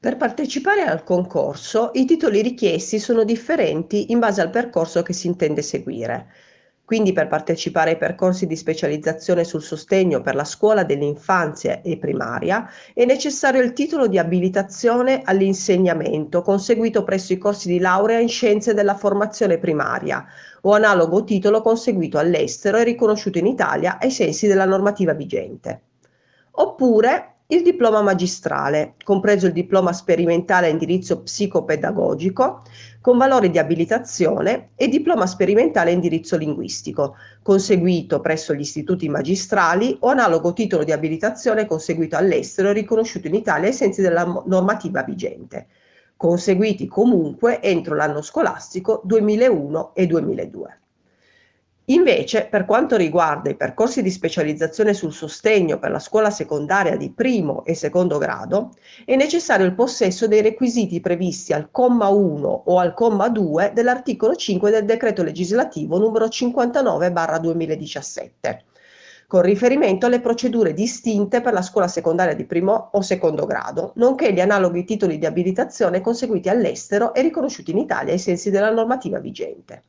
Per partecipare al concorso i titoli richiesti sono differenti in base al percorso che si intende seguire. Quindi per partecipare ai percorsi di specializzazione sul sostegno per la scuola dell'infanzia e primaria è necessario il titolo di abilitazione all'insegnamento conseguito presso i corsi di laurea in scienze della formazione primaria o analogo titolo conseguito all'estero e riconosciuto in Italia ai sensi della normativa vigente. Oppure il diploma magistrale, compreso il diploma sperimentale a indirizzo psicopedagogico, con valore di abilitazione e diploma sperimentale a indirizzo linguistico, conseguito presso gli istituti magistrali o analogo titolo di abilitazione conseguito all'estero riconosciuto in Italia ai sensi della normativa vigente, conseguiti comunque entro l'anno scolastico 2001 e 2002. Invece, per quanto riguarda i percorsi di specializzazione sul sostegno per la scuola secondaria di primo e secondo grado, è necessario il possesso dei requisiti previsti al comma 1 o al comma 2 dell'articolo 5 del decreto legislativo numero 59-2017, con riferimento alle procedure distinte per la scuola secondaria di primo o secondo grado, nonché gli analoghi titoli di abilitazione conseguiti all'estero e riconosciuti in Italia ai sensi della normativa vigente.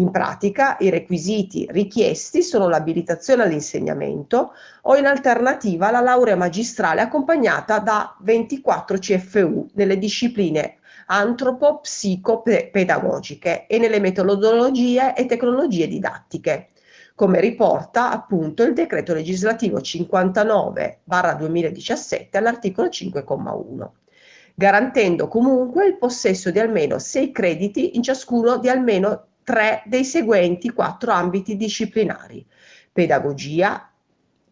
In pratica i requisiti richiesti sono l'abilitazione all'insegnamento o in alternativa la laurea magistrale accompagnata da 24 CFU nelle discipline antropo pedagogiche e nelle metodologie e tecnologie didattiche come riporta appunto il decreto legislativo 59-2017 all'articolo 5,1, garantendo comunque il possesso di almeno 6 crediti in ciascuno di almeno tre dei seguenti quattro ambiti disciplinari. Pedagogia,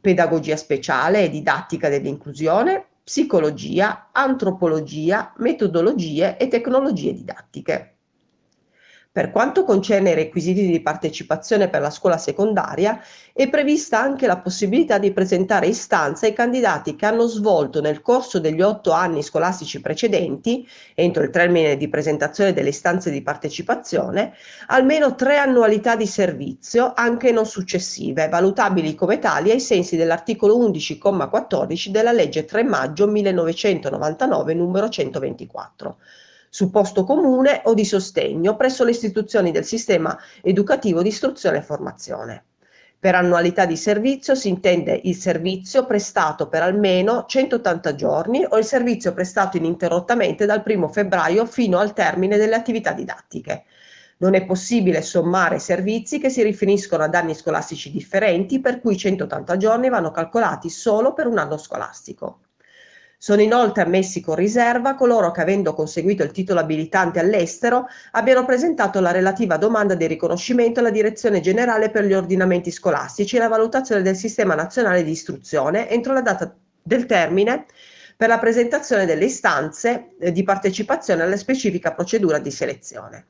pedagogia speciale e didattica dell'inclusione, psicologia, antropologia, metodologie e tecnologie didattiche. Per quanto concerne i requisiti di partecipazione per la scuola secondaria, è prevista anche la possibilità di presentare istanza ai candidati che hanno svolto nel corso degli otto anni scolastici precedenti, entro il termine di presentazione delle istanze di partecipazione, almeno tre annualità di servizio, anche non successive, valutabili come tali ai sensi dell'articolo 11,14 della legge 3 maggio 1999 numero 124 su posto comune o di sostegno presso le istituzioni del sistema educativo di istruzione e formazione. Per annualità di servizio si intende il servizio prestato per almeno 180 giorni o il servizio prestato ininterrottamente dal 1 febbraio fino al termine delle attività didattiche. Non è possibile sommare servizi che si riferiscono ad anni scolastici differenti, per cui 180 giorni vanno calcolati solo per un anno scolastico. Sono inoltre ammessi con riserva coloro che avendo conseguito il titolo abilitante all'estero abbiano presentato la relativa domanda di riconoscimento alla Direzione Generale per gli Ordinamenti Scolastici e la valutazione del Sistema Nazionale di Istruzione entro la data del termine per la presentazione delle istanze eh, di partecipazione alla specifica procedura di selezione.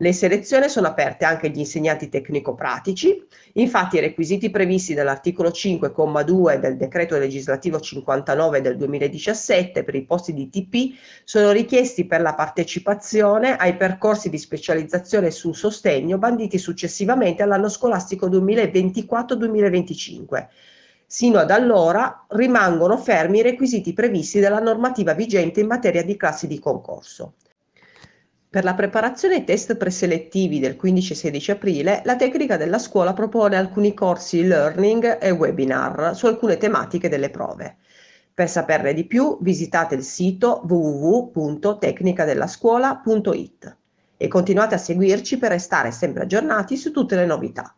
Le selezioni sono aperte anche agli insegnanti tecnico-pratici, infatti i requisiti previsti dall'articolo 5,2 del decreto legislativo 59 del 2017 per i posti di TP sono richiesti per la partecipazione ai percorsi di specializzazione sul sostegno banditi successivamente all'anno scolastico 2024-2025. Sino ad allora rimangono fermi i requisiti previsti dalla normativa vigente in materia di classi di concorso. Per la preparazione ai test preselettivi del 15-16 aprile, la tecnica della scuola propone alcuni corsi e-learning e webinar su alcune tematiche delle prove. Per saperne di più visitate il sito www.tecnicadellascuola.it e continuate a seguirci per restare sempre aggiornati su tutte le novità.